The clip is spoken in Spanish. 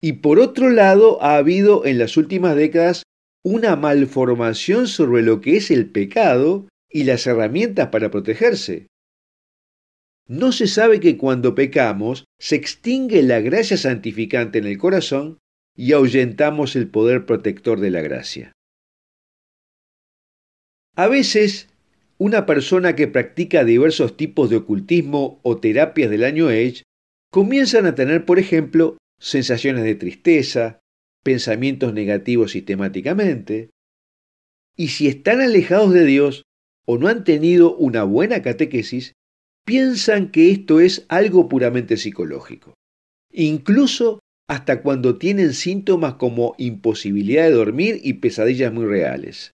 Y por otro lado, ha habido en las últimas décadas una malformación sobre lo que es el pecado y las herramientas para protegerse. No se sabe que cuando pecamos se extingue la gracia santificante en el corazón y ahuyentamos el poder protector de la gracia. A veces, una persona que practica diversos tipos de ocultismo o terapias del año Age comienzan a tener, por ejemplo, sensaciones de tristeza, pensamientos negativos sistemáticamente. Y si están alejados de Dios o no han tenido una buena catequesis, piensan que esto es algo puramente psicológico. Incluso hasta cuando tienen síntomas como imposibilidad de dormir y pesadillas muy reales.